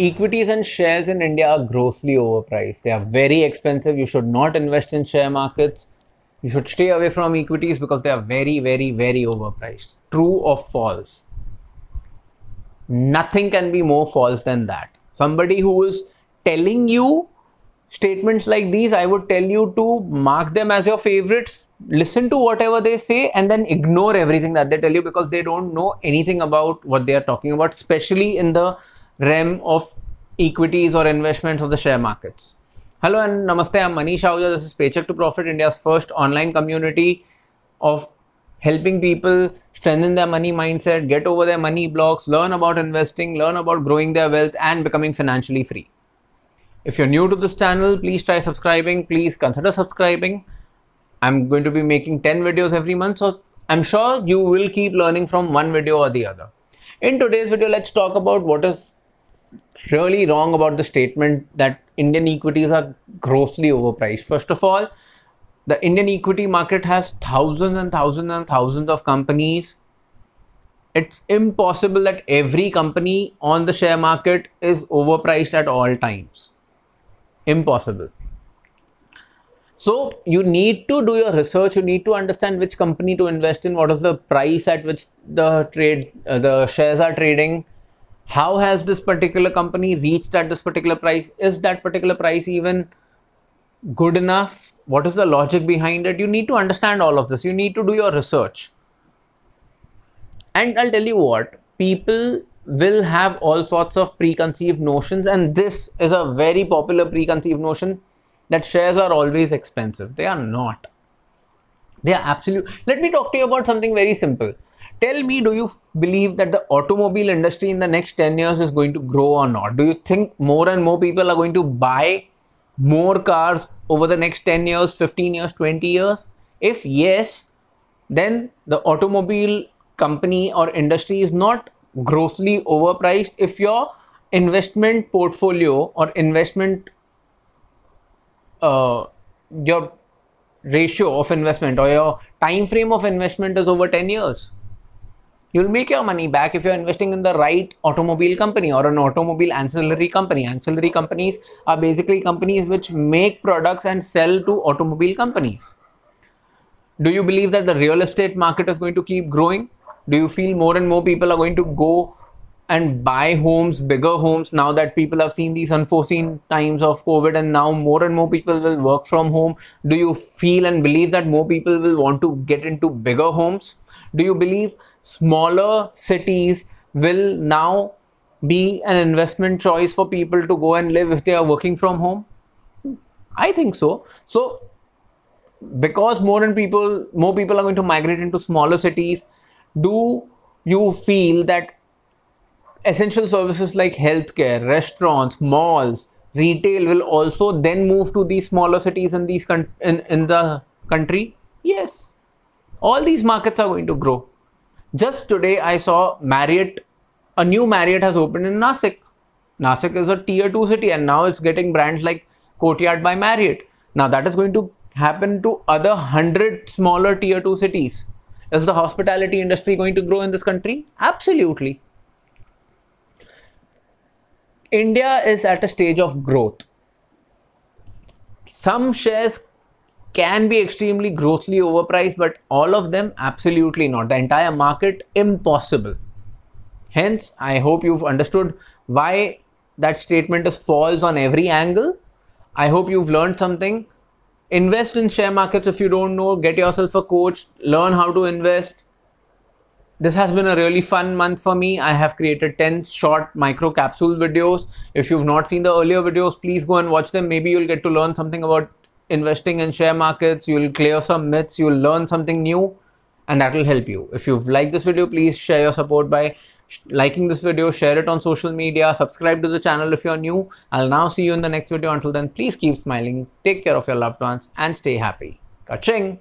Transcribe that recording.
equities and shares in India are grossly overpriced. They are very expensive. You should not invest in share markets. You should stay away from equities because they are very, very, very overpriced. True or false? Nothing can be more false than that. Somebody who is telling you statements like these, I would tell you to mark them as your favorites, listen to whatever they say, and then ignore everything that they tell you because they don't know anything about what they are talking about, especially in the realm of equities or investments of the share markets. Hello and namaste. I'm Manish Ahuja. This is Paycheck to Profit, India's first online community of helping people strengthen their money mindset, get over their money blocks, learn about investing, learn about growing their wealth, and becoming financially free. If you're new to this channel, please try subscribing. Please consider subscribing. I'm going to be making 10 videos every month, so I'm sure you will keep learning from one video or the other. In today's video, let's talk about what is really wrong about the statement that Indian equities are grossly overpriced. First of all, the Indian equity market has thousands and thousands and thousands of companies. It's impossible that every company on the share market is overpriced at all times. Impossible. So you need to do your research. You need to understand which company to invest in. What is the price at which the trade, uh, the shares are trading how has this particular company reached at this particular price is that particular price even good enough what is the logic behind it you need to understand all of this you need to do your research and i'll tell you what people will have all sorts of preconceived notions and this is a very popular preconceived notion that shares are always expensive they are not they are absolute let me talk to you about something very simple tell me do you believe that the automobile industry in the next 10 years is going to grow or not do you think more and more people are going to buy more cars over the next 10 years 15 years 20 years if yes then the automobile company or industry is not grossly overpriced if your investment portfolio or investment uh, your ratio of investment or your time frame of investment is over 10 years You'll make your money back if you're investing in the right automobile company or an automobile ancillary company. Ancillary companies are basically companies which make products and sell to automobile companies. Do you believe that the real estate market is going to keep growing? Do you feel more and more people are going to go and buy homes, bigger homes. Now that people have seen these unforeseen times of COVID, and now more and more people will work from home, do you feel and believe that more people will want to get into bigger homes? Do you believe smaller cities will now be an investment choice for people to go and live if they are working from home? I think so. So because more and people more people are going to migrate into smaller cities, do you feel that essential services like healthcare, restaurants, malls, retail will also then move to these smaller cities in these con- in, in the country? Yes. All these markets are going to grow. Just today I saw Marriott, a new Marriott has opened in Nasik. Nasik is a tier 2 city and now it's getting brands like Courtyard by Marriott. Now that is going to happen to other 100 smaller tier 2 cities. Is the hospitality industry going to grow in this country? Absolutely. India is at a stage of growth. Some shares can be extremely grossly overpriced, but all of them absolutely not. The entire market impossible. Hence, I hope you've understood why that statement is false on every angle. I hope you've learned something. Invest in share markets if you don't know, get yourself a coach, learn how to invest, this has been a really fun month for me. I have created 10 short micro capsule videos. If you've not seen the earlier videos, please go and watch them. Maybe you'll get to learn something about investing in share markets. You'll clear some myths. You'll learn something new and that will help you. If you've liked this video, please share your support by liking this video, share it on social media, subscribe to the channel if you're new. I'll now see you in the next video. Until then, please keep smiling, take care of your loved ones and stay happy. Ka-ching!